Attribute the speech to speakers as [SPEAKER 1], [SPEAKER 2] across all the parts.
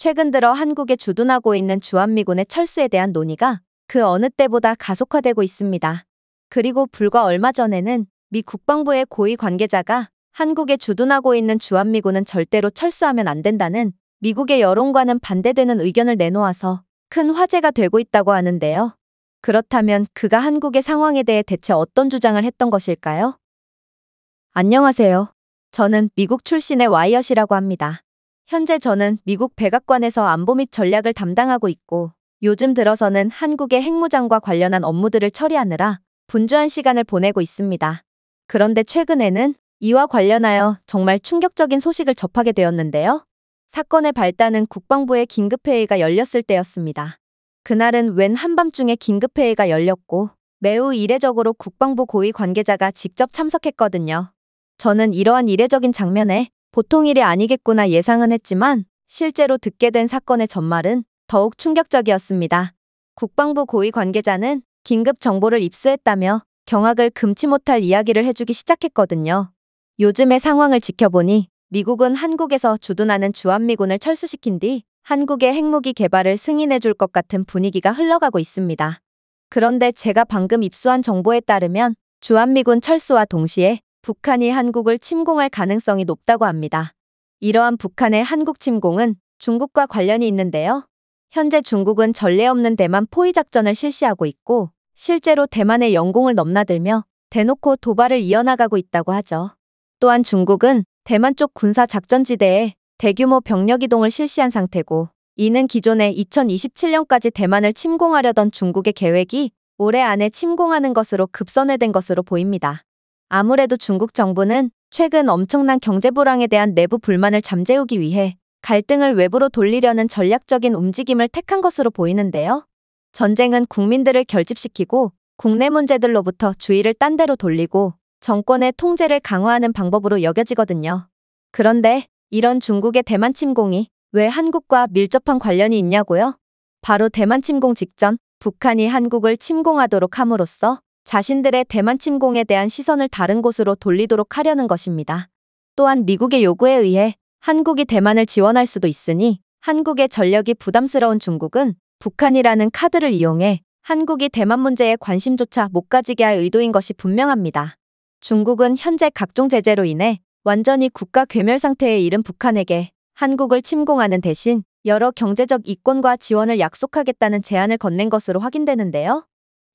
[SPEAKER 1] 최근 들어 한국에 주둔하고 있는 주한미군의 철수에 대한 논의가 그 어느 때보다 가속화되고 있습니다. 그리고 불과 얼마 전에는 미 국방부의 고위 관계자가 한국에 주둔하고 있는 주한미군은 절대로 철수하면 안 된다는 미국의 여론과는 반대되는 의견을 내놓아서 큰 화제가 되고 있다고 하는데요. 그렇다면 그가 한국의 상황에 대해 대체 어떤 주장을 했던 것일까요? 안녕하세요. 저는 미국 출신의 와이엇이라고 합니다. 현재 저는 미국 백악관에서 안보 및 전략을 담당하고 있고 요즘 들어서는 한국의 핵무장과 관련한 업무들을 처리하느라 분주한 시간을 보내고 있습니다. 그런데 최근에는 이와 관련하여 정말 충격적인 소식을 접하게 되었는데요. 사건의 발단은 국방부의 긴급회의가 열렸을 때였습니다. 그날은 웬 한밤중에 긴급회의가 열렸고 매우 이례적으로 국방부 고위 관계자가 직접 참석했거든요. 저는 이러한 이례적인 장면에 보통 일이 아니겠구나 예상은 했지만 실제로 듣게 된 사건의 전말은 더욱 충격적이었습니다. 국방부 고위 관계자는 긴급 정보를 입수했다며 경악을 금치 못할 이야기를 해주기 시작했거든요. 요즘의 상황을 지켜보니 미국은 한국에서 주둔하는 주한미군을 철수시킨 뒤 한국의 핵무기 개발을 승인해줄 것 같은 분위기가 흘러가고 있습니다. 그런데 제가 방금 입수한 정보에 따르면 주한미군 철수와 동시에 북한이 한국을 침공할 가능성이 높다고 합니다. 이러한 북한의 한국 침공은 중국과 관련이 있는데요. 현재 중국은 전례 없는 대만 포위 작전을 실시하고 있고 실제로 대만의 영공을 넘나들며 대놓고 도발을 이어나가고 있다고 하죠. 또한 중국은 대만 쪽 군사 작전지대에 대규모 병력 이동을 실시한 상태고 이는 기존의 2027년까지 대만을 침공하려던 중국의 계획이 올해 안에 침공하는 것으로 급선회된 것으로 보입니다. 아무래도 중국 정부는 최근 엄청난 경제 불황에 대한 내부 불만을 잠재우기 위해 갈등을 외부로 돌리려는 전략적인 움직임을 택한 것으로 보이는데요. 전쟁은 국민들을 결집시키고 국내 문제들로부터 주의를 딴 데로 돌리고 정권의 통제를 강화하는 방법으로 여겨지거든요. 그런데 이런 중국의 대만 침공이 왜 한국과 밀접한 관련이 있냐고요? 바로 대만 침공 직전 북한이 한국을 침공하도록 함으로써 자신들의 대만 침공에 대한 시선을 다른 곳으로 돌리도록 하려는 것입니다. 또한 미국의 요구에 의해 한국이 대만을 지원할 수도 있으니 한국의 전력이 부담스러운 중국은 북한이라는 카드를 이용해 한국이 대만 문제에 관심조차 못 가지게 할 의도인 것이 분명합니다. 중국은 현재 각종 제재로 인해 완전히 국가 괴멸 상태에 이른 북한에게 한국을 침공하는 대신 여러 경제적 이권과 지원을 약속하겠다는 제안을 건넨 것으로 확인되는데요.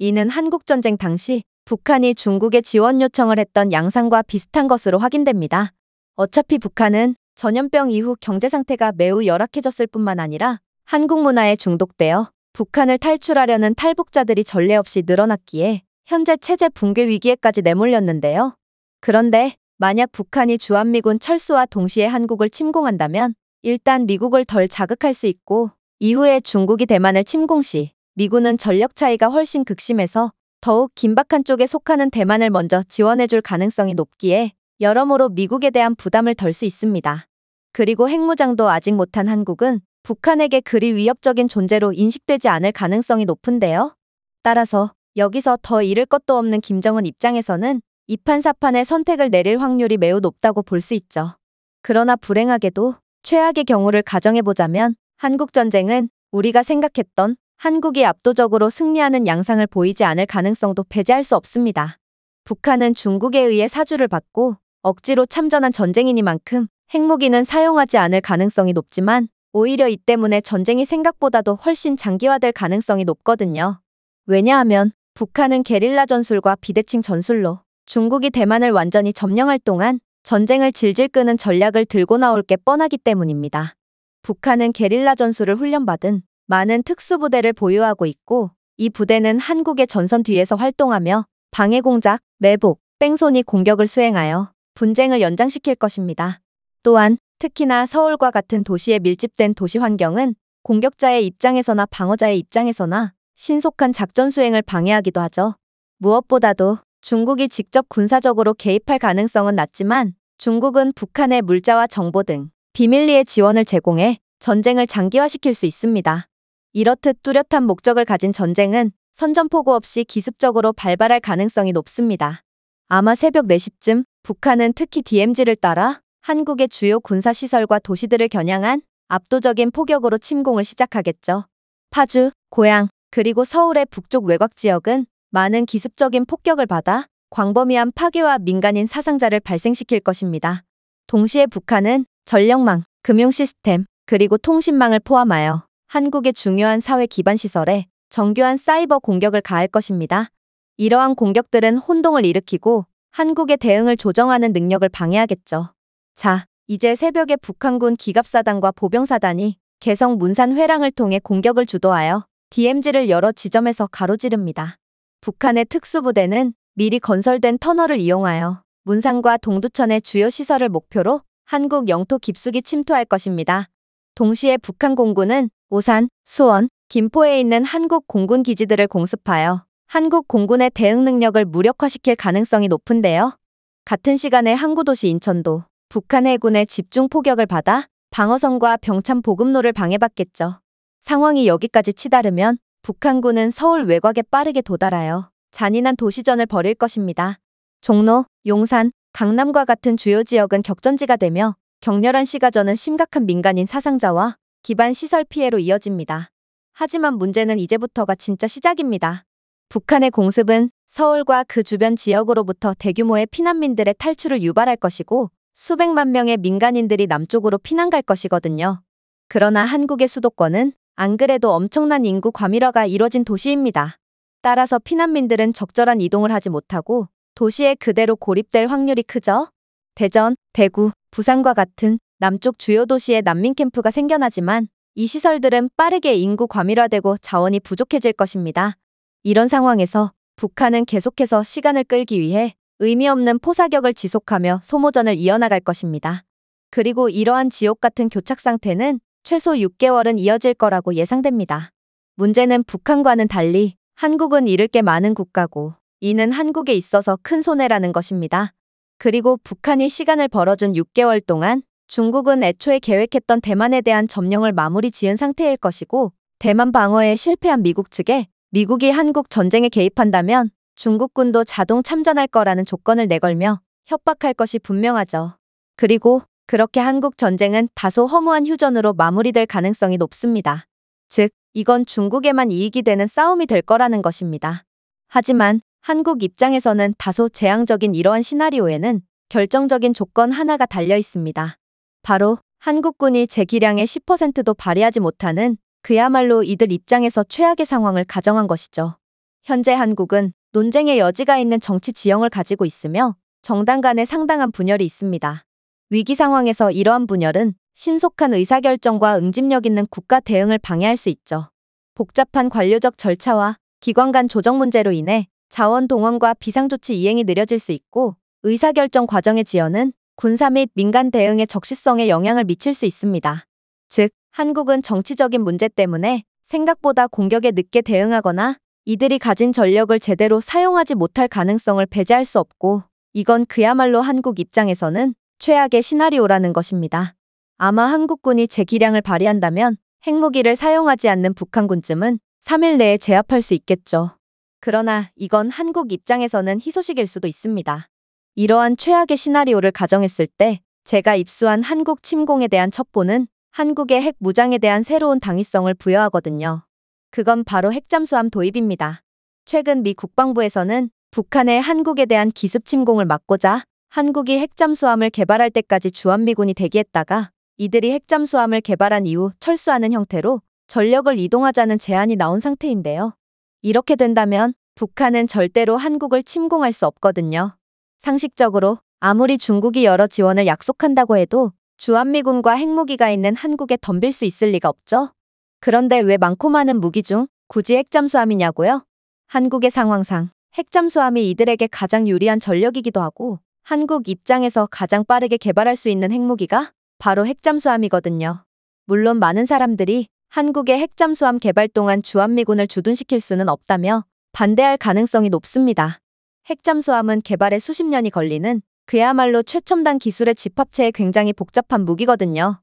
[SPEAKER 1] 이는 한국전쟁 당시 북한이 중국에 지원 요청을 했던 양상과 비슷한 것으로 확인됩니다. 어차피 북한은 전염병 이후 경제 상태가 매우 열악해졌을 뿐만 아니라 한국 문화에 중독되어 북한을 탈출하려는 탈북자들이 전례 없이 늘어났기에 현재 체제 붕괴 위기에까지 내몰렸는데요. 그런데 만약 북한이 주한미군 철수와 동시에 한국을 침공한다면 일단 미국을 덜 자극할 수 있고 이후에 중국이 대만을 침공 시 미군은 전력 차이가 훨씬 극심해서 더욱 긴박한 쪽에 속하는 대만을 먼저 지원해줄 가능성이 높기에 여러모로 미국에 대한 부담을 덜 수 있습니다. 그리고 핵무장도 아직 못한 한국은 북한에게 그리 위협적인 존재로 인식되지 않을 가능성이 높은데요. 따라서 여기서 더 잃을 것도 없는 김정은 입장에서는 이판사판의 선택을 내릴 확률이 매우 높다고 볼 수 있죠. 그러나 불행하게도 최악의 경우를 가정해보자면 한국전쟁은 우리가 생각했던 한국이 압도적으로 승리하는 양상을 보이지 않을 가능성도 배제할 수 없습니다. 북한은 중국에 의해 사주를 받고 억지로 참전한 전쟁이니만큼 핵무기는 사용하지 않을 가능성이 높지만 오히려 이 때문에 전쟁이 생각보다도 훨씬 장기화될 가능성이 높거든요. 왜냐하면 북한은 게릴라 전술과 비대칭 전술로 중국이 대만을 완전히 점령할 동안 전쟁을 질질 끄는 전략을 들고 나올 게 뻔하기 때문입니다. 북한은 게릴라 전술을 훈련받은 많은 특수부대를 보유하고 있고 이 부대는 한국의 전선 뒤에서 활동하며 방해공작, 매복, 뺑소니 공격을 수행하여 분쟁을 연장시킬 것입니다. 또한 특히나 서울과 같은 도시에 밀집된 도시 환경은 공격자의 입장에서나 방어자의 입장에서나 신속한 작전 수행을 방해하기도 하죠. 무엇보다도 중국이 직접 군사적으로 개입할 가능성은 낮지만 중국은 북한의 물자와 정보 등 비밀리에 지원을 제공해 전쟁을 장기화시킬 수 있습니다. 이렇듯 뚜렷한 목적을 가진 전쟁은 선전포고 없이 기습적으로 발발할 가능성이 높습니다. 아마 새벽 4시쯤 북한은 특히 DMZ를 따라 한국의 주요 군사시설과 도시들을 겨냥한 압도적인 포격으로 침공을 시작하겠죠. 파주, 고향 그리고 서울의 북쪽 외곽 지역은 많은 기습적인 폭격을 받아 광범위한 파괴와 민간인 사상자를 발생시킬 것입니다. 동시에 북한은 전력망, 금융시스템, 그리고 통신망을 포함하여 한국의 중요한 사회 기반 시설에 정교한 사이버 공격을 가할 것입니다. 이러한 공격들은 혼동을 일으키고 한국의 대응을 조정하는 능력을 방해하겠죠. 자, 이제 새벽에 북한군 기갑사단과 보병사단이 개성 문산 회랑을 통해 공격을 주도하여 DMZ를 여러 지점에서 가로지릅니다. 북한의 특수부대는 미리 건설된 터널을 이용하여 문산과 동두천의 주요 시설을 목표로 한국 영토 깊숙이 침투할 것입니다. 동시에 북한 공군은 오산, 수원, 김포에 있는 한국 공군 기지들을 공습하여 한국 공군의 대응 능력을 무력화시킬 가능성이 높은데요. 같은 시간에 항구도시 인천도 북한 해군의 집중 포격을 받아 방어선과 병참 보급로를 방해받겠죠. 상황이 여기까지 치달으면 북한군은 서울 외곽에 빠르게 도달하여 잔인한 도시전을 벌일 것입니다. 종로, 용산, 강남과 같은 주요 지역은 격전지가 되며 격렬한 시가전은 심각한 민간인 사상자와 기반 시설 피해로 이어집니다. 하지만 문제는 이제부터가 진짜 시작입니다. 북한의 공습은 서울과 그 주변 지역으로부터 대규모의 피난민들의 탈출을 유발할 것이고 수백만 명의 민간인들이 남쪽으로 피난 갈 것이거든요. 그러나 한국의 수도권은 안 그래도 엄청난 인구 과밀화가 이뤄진 도시입니다. 따라서 피난민들은 적절한 이동을 하지 못하고 도시에 그대로 고립될 확률이 크죠. 대전, 대구, 부산과 같은 남쪽 주요 도시에 난민 캠프가 생겨나지만 이 시설들은 빠르게 인구 과밀화되고 자원이 부족해질 것입니다. 이런 상황에서 북한은 계속해서 시간을 끌기 위해 의미 없는 포사격을 지속하며 소모전을 이어나갈 것입니다. 그리고 이러한 지옥 같은 교착 상태는 최소 6개월은 이어질 거라고 예상됩니다. 문제는 북한과는 달리 한국은 잃을 게 많은 국가고 이는 한국에 있어서 큰 손해라는 것입니다. 그리고 북한이 시간을 벌어준 6개월 동안 중국은 애초에 계획했던 대만에 대한 점령을 마무리 지은 상태일 것이고 대만 방어에 실패한 미국 측에 미국이 한국 전쟁에 개입한다면 중국군도 자동 참전할 거라는 조건을 내걸며 협박할 것이 분명하죠. 그리고 그렇게 한국 전쟁은 다소 허무한 휴전으로 마무리될 가능성이 높습니다. 즉, 이건 중국에만 이익이 되는 싸움이 될 거라는 것입니다. 하지만 한국 입장에서는 다소 재앙적인 이러한 시나리오에는 결정적인 조건 하나가 달려 있습니다. 바로 한국군이 제기량의 10%도 발휘하지 못하는 그야말로 이들 입장에서 최악의 상황을 가정한 것이죠. 현재 한국은 논쟁의 여지가 있는 정치 지형을 가지고 있으며 정당 간에 상당한 분열이 있습니다. 위기 상황에서 이러한 분열은 신속한 의사결정과 응집력 있는 국가 대응을 방해할 수 있죠. 복잡한 관료적 절차와 기관 간 조정 문제로 인해 자원 동원과 비상조치 이행이 느려질 수 있고 의사결정 과정의 지연은 군사 및 민간 대응의 적시성에 영향을 미칠 수 있습니다. 즉, 한국은 정치적인 문제 때문에 생각보다 공격에 늦게 대응하거나 이들이 가진 전력을 제대로 사용하지 못할 가능성을 배제할 수 없고 이건 그야말로 한국 입장에서는 최악의 시나리오라는 것입니다. 아마 한국군이 제기량을 발휘한다면 핵무기를 사용하지 않는 북한군쯤은 3일 내에 제압할 수 있겠죠. 그러나 이건 한국 입장에서는 희소식일 수도 있습니다. 이러한 최악의 시나리오를 가정했을 때 제가 입수한 한국 침공에 대한 첩보는 한국의 핵 무장에 대한 새로운 당위성을 부여하거든요. 그건 바로 핵잠수함 도입입니다. 최근 미 국방부에서는 북한의 한국에 대한 기습 침공을 막고자 한국이 핵잠수함을 개발할 때까지 주한미군이 대기했다가 이들이 핵잠수함을 개발한 이후 철수하는 형태로 전력을 이동하자는 제안이 나온 상태인데요. 이렇게 된다면 북한은 절대로 한국을 침공할 수 없거든요. 상식적으로 아무리 중국이 여러 지원을 약속한다고 해도 주한미군과 핵무기가 있는 한국에 덤빌 수 있을 리가 없죠. 그런데 왜 많고 많은 무기 중 굳이 핵잠수함이냐고요? 한국의 상황상 핵잠수함이 이들에게 가장 유리한 전력이기도 하고 한국 입장에서 가장 빠르게 개발할 수 있는 핵무기가 바로 핵잠수함이거든요. 물론 많은 사람들이 한국의 핵잠수함 개발 동안 주한미군을 주둔시킬 수는 없다며 반대할 가능성이 높습니다. 핵잠수함은 개발에 수십 년이 걸리는 그야말로 최첨단 기술의 집합체에 굉장히 복잡한 무기거든요.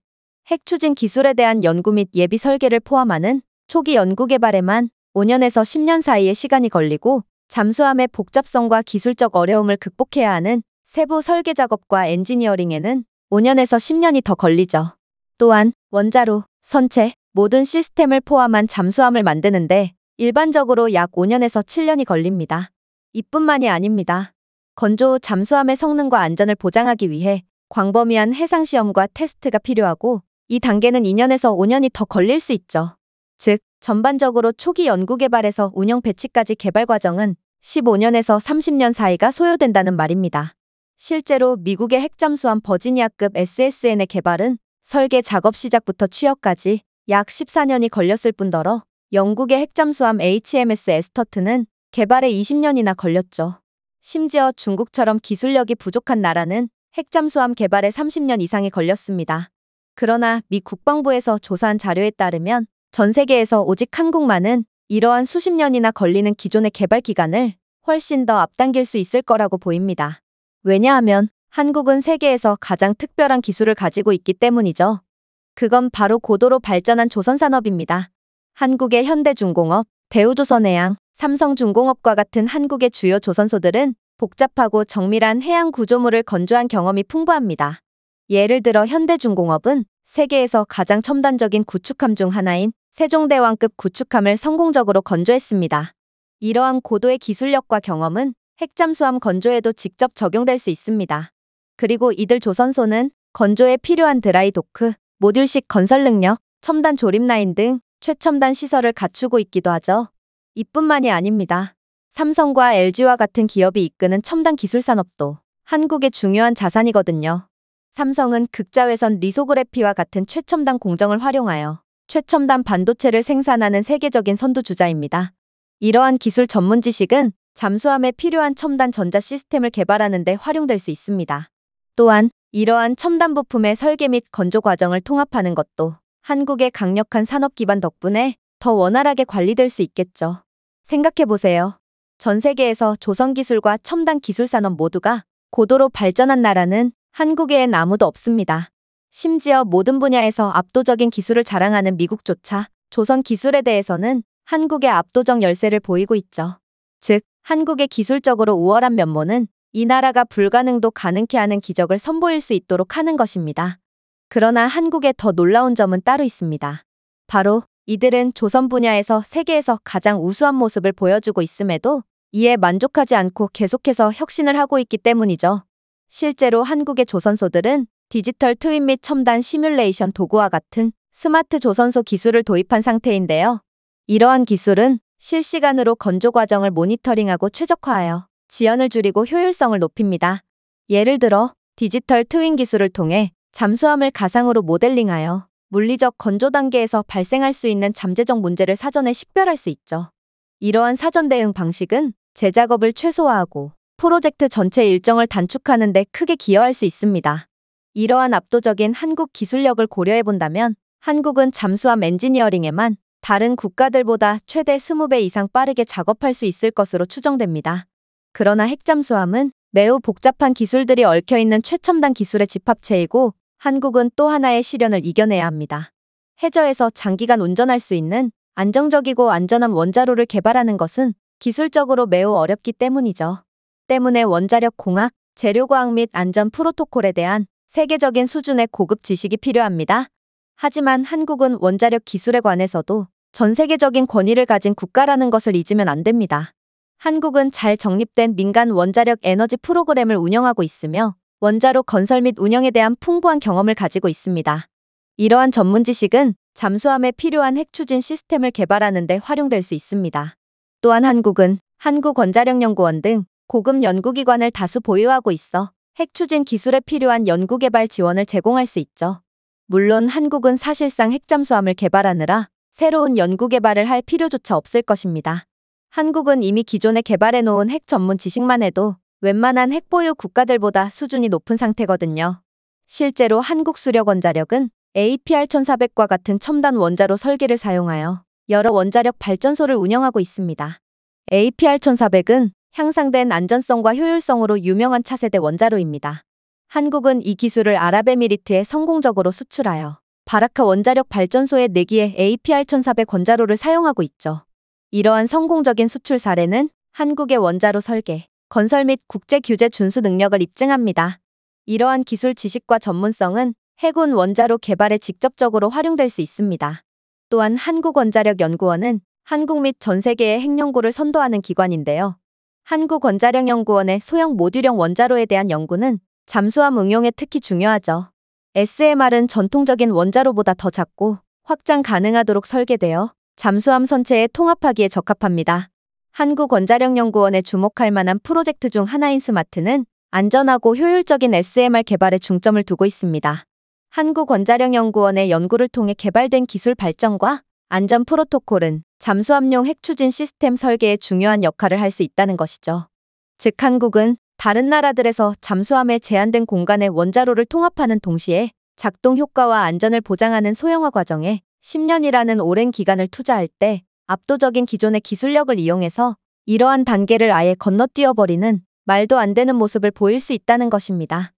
[SPEAKER 1] 핵 추진 기술에 대한 연구 및 예비 설계를 포함하는 초기 연구 개발에만 5년에서 10년 사이의 시간이 걸리고 잠수함의 복잡성과 기술적 어려움을 극복해야 하는 세부 설계 작업과 엔지니어링에는 5년에서 10년이 더 걸리죠. 또한 원자로, 선체, 모든 시스템을 포함한 잠수함을 만드는데 일반적으로 약 5년에서 7년이 걸립니다. 이뿐만이 아닙니다. 건조 잠수함의 성능과 안전을 보장하기 위해 광범위한 해상시험과 테스트가 필요하고 이 단계는 2년에서 5년이 더 걸릴 수 있죠. 즉, 전반적으로 초기 연구개발에서 운영 배치까지 개발 과정은 15년에서 30년 사이가 소요된다는 말입니다. 실제로 미국의 핵잠수함 버지니아급 SSN의 개발은 설계 작업 시작부터 취업까지약 14년이 걸렸을 뿐더러 영국의 핵잠수함 HMS 에스터트는 개발에 20년이나 걸렸죠. 심지어 중국처럼 기술력이 부족한 나라는 핵잠수함 개발에 30년 이상이 걸렸습니다. 그러나 미 국방부에서 조사한 자료에 따르면 전 세계에서 오직 한국만은 이러한 수십 년이나 걸리는 기존의 개발 기간을 훨씬 더 앞당길 수 있을 거라고 보입니다. 왜냐하면 한국은 세계에서 가장 특별한 기술을 가지고 있기 때문이죠. 그건 바로 고도로 발전한 조선산업입니다. 한국의 현대중공업, 대우조선해양, 삼성중공업과 같은 한국의 주요 조선소들은 복잡하고 정밀한 해양 구조물을 건조한 경험이 풍부합니다. 예를 들어 현대중공업은 세계에서 가장 첨단적인 구축함 중 하나인 세종대왕급 구축함을 성공적으로 건조했습니다. 이러한 고도의 기술력과 경험은 핵잠수함 건조에도 직접 적용될 수 있습니다. 그리고 이들 조선소는 건조에 필요한 드라이 도크, 모듈식 건설 능력, 첨단 조립 라인 등 최첨단 시설을 갖추고 있기도 하죠. 이뿐만이 아닙니다. 삼성과 LG와 같은 기업이 이끄는 첨단 기술 산업도 한국의 중요한 자산이거든요. 삼성은 극자외선 리소그래피와 같은 최첨단 공정을 활용하여 최첨단 반도체를 생산하는 세계적인 선두주자입니다. 이러한 기술 전문 지식은 잠수함에 필요한 첨단 전자 시스템을 개발하는 데 활용될 수 있습니다. 또한 이러한 첨단 부품의 설계 및 건조 과정을 통합하는 것도 한국의 강력한 산업 기반 덕분에 더 원활하게 관리될 수 있겠죠. 생각해보세요. 전 세계에서 조선기술과 첨단 기술산업 모두가 고도로 발전한 나라는 한국에엔 아무도 없습니다. 심지어 모든 분야에서 압도적인 기술을 자랑하는 미국조차 조선 기술에 대해서는 한국의 압도적 열세를 보이고 있죠. 즉, 한국의 기술적으로 우월한 면모는 이 나라가 불가능도 가능케 하는 기적을 선보일 수 있도록 하는 것입니다. 그러나 한국의 더 놀라운 점은 따로 있습니다. 바로 이들은 조선 분야에서 세계에서 가장 우수한 모습을 보여주고 있음에도 이에 만족하지 않고 계속해서 혁신을 하고 있기 때문이죠. 실제로 한국의 조선소들은 디지털 트윈 및 첨단 시뮬레이션 도구와 같은 스마트 조선소 기술을 도입한 상태인데요. 이러한 기술은 실시간으로 건조 과정을 모니터링하고 최적화하여 지연을 줄이고 효율성을 높입니다. 예를 들어 디지털 트윈 기술을 통해 잠수함을 가상으로 모델링하여 물리적 건조 단계에서 발생할 수 있는 잠재적 문제를 사전에 식별할 수 있죠. 이러한 사전 대응 방식은 제작업을 최소화하고 프로젝트 전체 일정을 단축하는 데 크게 기여할 수 있습니다. 이러한 압도적인 한국 기술력을 고려해 본다면 한국은 잠수함 엔지니어링에만 다른 국가들보다 최대 20배 이상 빠르게 작업할 수 있을 것으로 추정됩니다. 그러나 핵잠수함은 매우 복잡한 기술들이 얽혀있는 최첨단 기술의 집합체이고 한국은 또 하나의 시련을 이겨내야 합니다. 해저에서 장기간 운전할 수 있는 안정적이고 안전한 원자로를 개발하는 것은 기술적으로 매우 어렵기 때문이죠. 때문에 원자력 공학, 재료과학 및 안전 프로토콜에 대한 세계적인 수준의 고급 지식이 필요합니다. 하지만 한국은 원자력 기술에 관해서도 전 세계적인 권위를 가진 국가라는 것을 잊으면 안 됩니다. 한국은 잘 정립된 민간 원자력 에너지 프로그램을 운영하고 있으며 원자로 건설 및 운영에 대한 풍부한 경험을 가지고 있습니다. 이러한 전문 지식은 잠수함에 필요한 핵 추진 시스템을 개발하는 데 활용될 수 있습니다. 또한 한국은 한국원자력연구원 등 고급 연구기관을 다수 보유하고 있어 핵 추진 기술에 필요한 연구개발 지원을 제공할 수 있죠. 물론 한국은 사실상 핵잠수함을 개발하느라 새로운 연구개발을 할 필요조차 없을 것입니다. 한국은 이미 기존에 개발해놓은 핵 전문 지식만 해도 웬만한 핵보유 국가들보다 수준이 높은 상태거든요. 실제로 한국 수력 원자력은 APR 1400과 같은 첨단 원자로 설계를 사용하여 여러 원자력 발전소를 운영하고 있습니다. APR 1400은 향상된 안전성과 효율성으로 유명한 차세대 원자로입니다. 한국은 이 기술을 아랍에미리트에 성공적으로 수출하여 바라카 원자력 발전소의 내기의 APR 1400 원자로를 사용하고 있죠. 이러한 성공적인 수출 사례는 한국의 원자로 설계, 건설 및 국제 규제 준수 능력을 입증합니다. 이러한 기술 지식과 전문성은 해군 원자로 개발에 직접적으로 활용될 수 있습니다. 또한 한국원자력연구원은 한국 및 전 세계의 핵연구를 선도하는 기관인데요. 한국원자력연구원의 소형 모듈형 원자로에 대한 연구는 잠수함 응용에 특히 중요하죠. SMR은 전통적인 원자로보다 더 작고 확장 가능하도록 설계되어 잠수함 선체에 통합하기에 적합합니다. 한국원자력연구원에 주목할 만한 프로젝트 중 하나인 스마트는 안전하고 효율적인 SMR 개발에 중점을 두고 있습니다. 한국원자력연구원의 연구를 통해 개발된 기술 발전과 안전 프로토콜은 잠수함용 핵추진 시스템 설계에 중요한 역할을 할 수 있다는 것이죠. 즉 한국은 다른 나라들에서 잠수함의 제한된 공간에 원자로를 통합하는 동시에 작동 효과와 안전을 보장하는 소형화 과정에 10년이라는 오랜 기간을 투자할 때 압도적인 기존의 기술력을 이용해서 이러한 단계를 아예 건너뛰어버리는 말도 안 되는 모습을 보일 수 있다는 것입니다.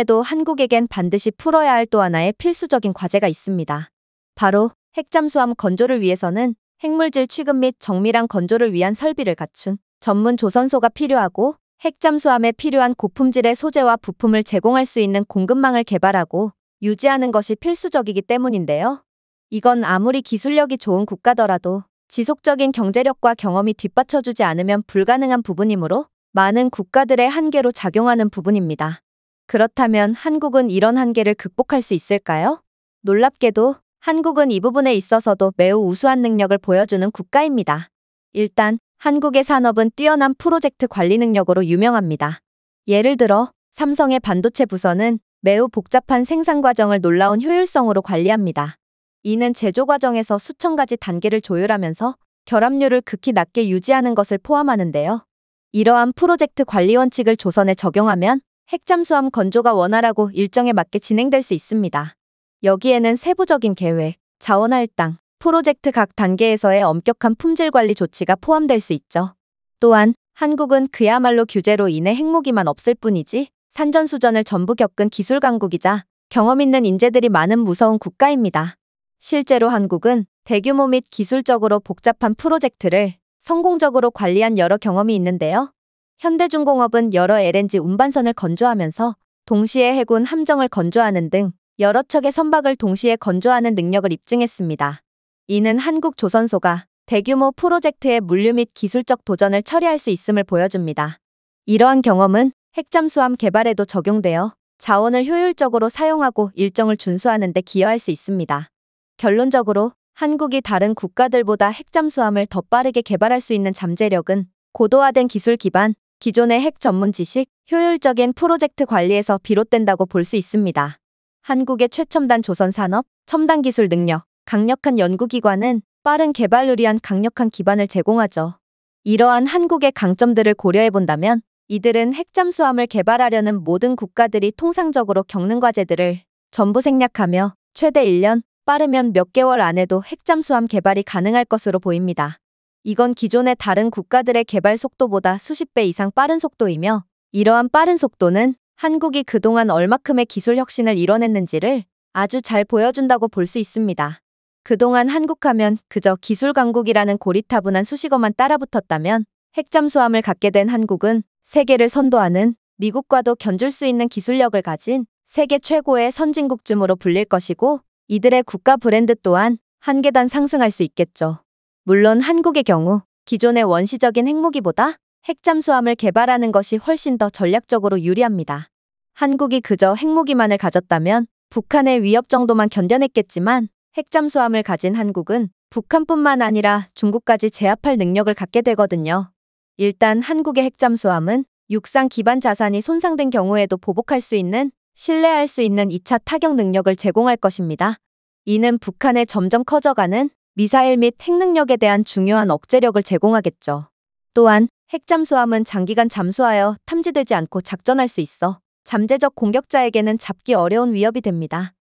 [SPEAKER 1] 그럼에도 한국에겐 반드시 풀어야 할 또 하나의 필수적인 과제가 있습니다. 바로 핵잠수함 건조를 위해서는 핵물질 취급 및 정밀한 건조를 위한 설비를 갖춘 전문 조선소가 필요하고 핵잠수함에 필요한 고품질의 소재와 부품을 제공할 수 있는 공급망을 개발하고 유지하는 것이 필수적이기 때문인데요. 이건 아무리 기술력이 좋은 국가더라도 지속적인 경제력과 경험이 뒷받쳐주지 않으면 불가능한 부분이므로 많은 국가들의 한계로 작용하는 부분입니다. 그렇다면 한국은 이런 한계를 극복할 수 있을까요? 놀랍게도 한국은 이 부분에 있어서도 매우 우수한 능력을 보여주는 국가입니다. 일단 한국의 산업은 뛰어난 프로젝트 관리 능력으로 유명합니다. 예를 들어 삼성의 반도체 부서는 매우 복잡한 생산 과정을 놀라운 효율성으로 관리합니다. 이는 제조 과정에서 수천 가지 단계를 조율하면서 결합률을 극히 낮게 유지하는 것을 포함하는데요. 이러한 프로젝트 관리 원칙을 조선에 적용하면 핵잠수함 건조가 원활하고 일정에 맞게 진행될 수 있습니다. 여기에는 세부적인 계획, 자원 할당, 프로젝트 각 단계에서의 엄격한 품질 관리 조치가 포함될 수 있죠. 또한 한국은 그야말로 규제로 인해 핵무기만 없을 뿐이지 산전수전을 전부 겪은 기술 강국이자 경험 있는 인재들이 많은 무서운 국가입니다. 실제로 한국은 대규모 및 기술적으로 복잡한 프로젝트를 성공적으로 관리한 여러 경험이 있는데요. 현대중공업은 여러 LNG 운반선을 건조하면서 동시에 해군 함정을 건조하는 등 여러 척의 선박을 동시에 건조하는 능력을 입증했습니다. 이는 한국조선소가 대규모 프로젝트의 물류 및 기술적 도전을 처리할 수 있음을 보여줍니다. 이러한 경험은 핵잠수함 개발에도 적용되어 자원을 효율적으로 사용하고 일정을 준수하는 데 기여할 수 있습니다. 결론적으로 한국이 다른 국가들보다 핵잠수함을 더 빠르게 개발할 수 있는 잠재력은 고도화된 기술 기반, 기존의 핵 전문 지식, 효율적인 프로젝트 관리에서 비롯된다고 볼 수 있습니다. 한국의 최첨단 조선 산업, 첨단 기술 능력, 강력한 연구기관은 빠른 개발을 위한 강력한 기반을 제공하죠. 이러한 한국의 강점들을 고려해 본다면 이들은 핵잠수함을 개발하려는 모든 국가들이 통상적으로 겪는 과제들을 전부 생략하며 최대 1년 빠르면 몇 개월 안에도 핵잠수함 개발이 가능할 것으로 보입니다. 이건 기존의 다른 국가들의 개발 속도보다 수십 배 이상 빠른 속도이며 이러한 빠른 속도는 한국이 그동안 얼마큼의 기술 혁신을 이뤄냈는지를 아주 잘 보여준다고 볼 수 있습니다. 그동안 한국하면 그저 기술 강국이라는 고리타분한 수식어만 따라붙었다면 핵잠수함을 갖게 된 한국은 세계를 선도하는 미국과도 견줄 수 있는 기술력을 가진 세계 최고의 선진국쯤으로 불릴 것이고 이들의 국가 브랜드 또한 한 계단 상승할 수 있겠죠. 물론 한국의 경우 기존의 원시적인 핵무기보다 핵잠수함을 개발하는 것이 훨씬 더 전략적으로 유리합니다. 한국이 그저 핵무기만을 가졌다면 북한의 위협 정도만 견뎌냈겠지만 핵잠수함을 가진 한국은 북한뿐만 아니라 중국까지 제압할 능력을 갖게 되거든요. 일단 한국의 핵잠수함은 육상 기반 자산이 손상된 경우에도 보복할 수 있는 신뢰할 수 있는 2차 타격 능력을 제공할 것입니다. 이는 북한의 점점 커져가는 미사일 및 핵능력에 대한 중요한 억제력을 제공하겠죠. 또한 핵잠수함은 장기간 잠수하여 탐지되지 않고 작전할 수 있어 잠재적 공격자에게는 잡기 어려운 위협이 됩니다.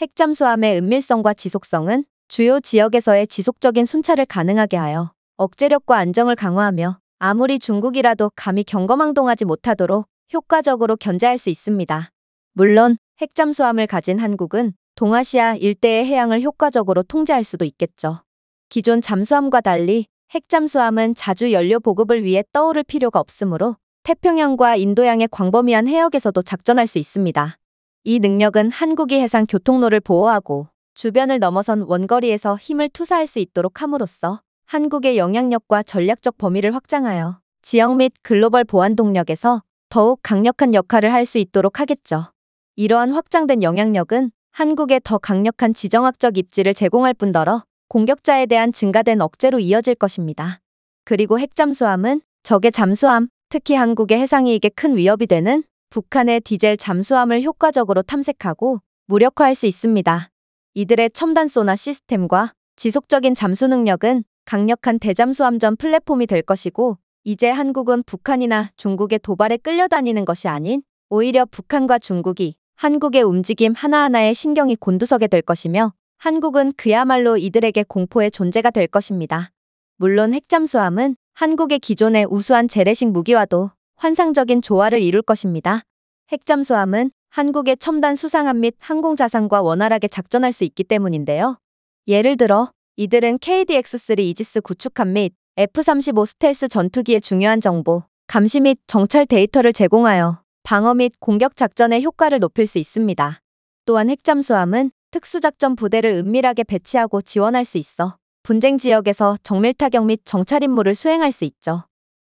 [SPEAKER 1] 핵잠수함의 은밀성과 지속성은 주요 지역에서의 지속적인 순찰을 가능하게 하여 억제력과 안정을 강화하며 아무리 중국이라도 감히 경거망동하지 못하도록 효과적으로 견제할 수 있습니다. 물론 핵잠수함을 가진 한국은 동아시아 일대의 해양을 효과적으로 통제할 수도 있겠죠. 기존 잠수함과 달리 핵잠수함은 자주 연료 보급을 위해 떠오를 필요가 없으므로 태평양과 인도양의 광범위한 해역에서도 작전할 수 있습니다. 이 능력은 한국이 해상 교통로를 보호하고 주변을 넘어선 원거리에서 힘을 투사할 수 있도록 함으로써 한국의 영향력과 전략적 범위를 확장하여 지역 및 글로벌 보안 동력에서 더욱 강력한 역할을 할 수 있도록 하겠죠. 이러한 확장된 영향력은 한국에 더 강력한 지정학적 입지를 제공할 뿐더러 공격자에 대한 증가된 억제로 이어질 것입니다. 그리고 핵잠수함은 적의 잠수함, 특히 한국의 해상이익에 큰 위협이 되는 북한의 디젤 잠수함을 효과적으로 탐색하고 무력화할 수 있습니다. 이들의 첨단 소나 시스템과 지속적인 잠수 능력은 강력한 대잠수함전 플랫폼이 될 것이고 이제 한국은 북한이나 중국의 도발에 끌려다니는 것이 아닌 오히려 북한과 중국이 한국의 움직임 하나하나에 신경이 곤두서게 될 것이며 한국은 그야말로 이들에게 공포의 존재가 될 것입니다. 물론 핵잠수함은 한국의 기존의 우수한 재래식 무기와도 환상적인 조화를 이룰 것입니다. 핵잠수함은 한국의 첨단 수상함 및 항공자산과 원활하게 작전할 수 있기 때문인데요. 예를 들어 이들은 KDX-3 이지스 구축함 및 F-35 스텔스 전투기의 중요한 정보, 감시 및 정찰 데이터를 제공하여 방어 및 공격 작전의 효과를 높일 수 있습니다. 또한 핵잠수함은 특수작전 부대를 은밀하게 배치하고 지원할 수 있어 분쟁 지역에서 정밀타격 및 정찰 임무를 수행할 수 있죠.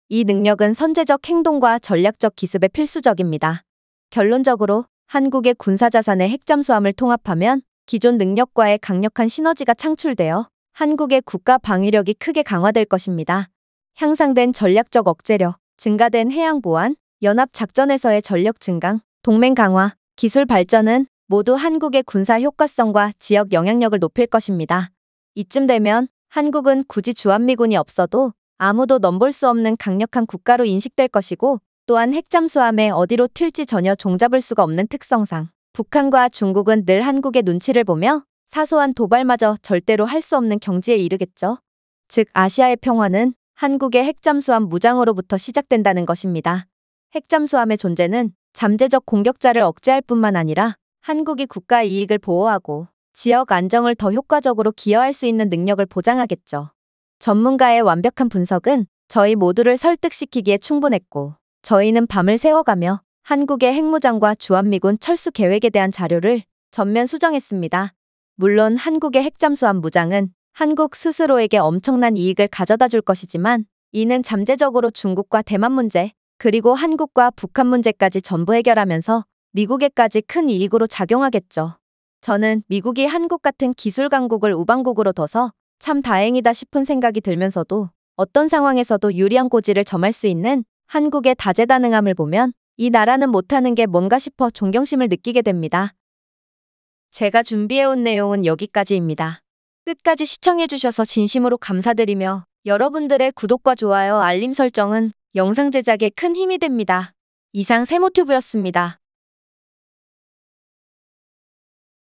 [SPEAKER 1] 이 능력은 선제적 행동과 전략적 기습에 필수적입니다. 결론적으로 한국의 군사자산의 핵잠수함을 통합하면 기존 능력과의 강력한 시너지가 창출되어 한국의 국가 방위력이 크게 강화될 것입니다. 향상된 전략적 억제력, 증가된 해양 보안, 연합작전에서의 전력 증강, 동맹 강화, 기술 발전은 모두 한국의 군사 효과성과 지역 영향력을 높일 것입니다. 이쯤 되면 한국은 굳이 주한미군이 없어도 아무도 넘볼 수 없는 강력한 국가로 인식될 것이고 또한 핵잠수함에 어디로 튈지 전혀 종잡을 수가 없는 특성상 북한과 중국은 늘 한국의 눈치를 보며 사소한 도발마저 절대로 할 수 없는 경지에 이르겠죠. 즉 아시아의 평화는 한국의 핵잠수함 무장으로부터 시작된다는 것입니다. 핵잠수함의 존재는 잠재적 공격자를 억제할 뿐만 아니라 한국이 국가 의 이익을 보호하고 지역 안정을 더 효과적으로 기여할 수 있는 능력을 보장하겠죠. 전문가의 완벽한 분석은 저희 모두를 설득시키기에 충분했고 저희는 밤을 새워가며 한국의 핵무장과 주한미군 철수 계획에 대한 자료를 전면 수정했습니다. 물론 한국의 핵잠수함 무장은 한국 스스로에게 엄청난 이익을 가져다 줄 것이지만 이는 잠재적으로 중국과 대만 문제, 그리고 한국과 북한 문제까지 전부 해결하면서 미국에까지 큰 이익으로 작용하겠죠. 저는 미국이 한국 같은 기술 강국을 우방국으로 둬서 참 다행이다 싶은 생각이 들면서도 어떤 상황에서도 유리한 고지를 점할 수 있는 한국의 다재다능함을 보면 이 나라는 못하는 게 뭔가 싶어 존경심을 느끼게 됩니다. 제가 준비해온 내용은 여기까지입니다. 끝까지 시청해주셔서 진심으로 감사드리며 여러분들의 구독과 좋아요, 알림 설정은 영상 제작에 큰 힘이 됩니다. 이상 세모튜브였습니다.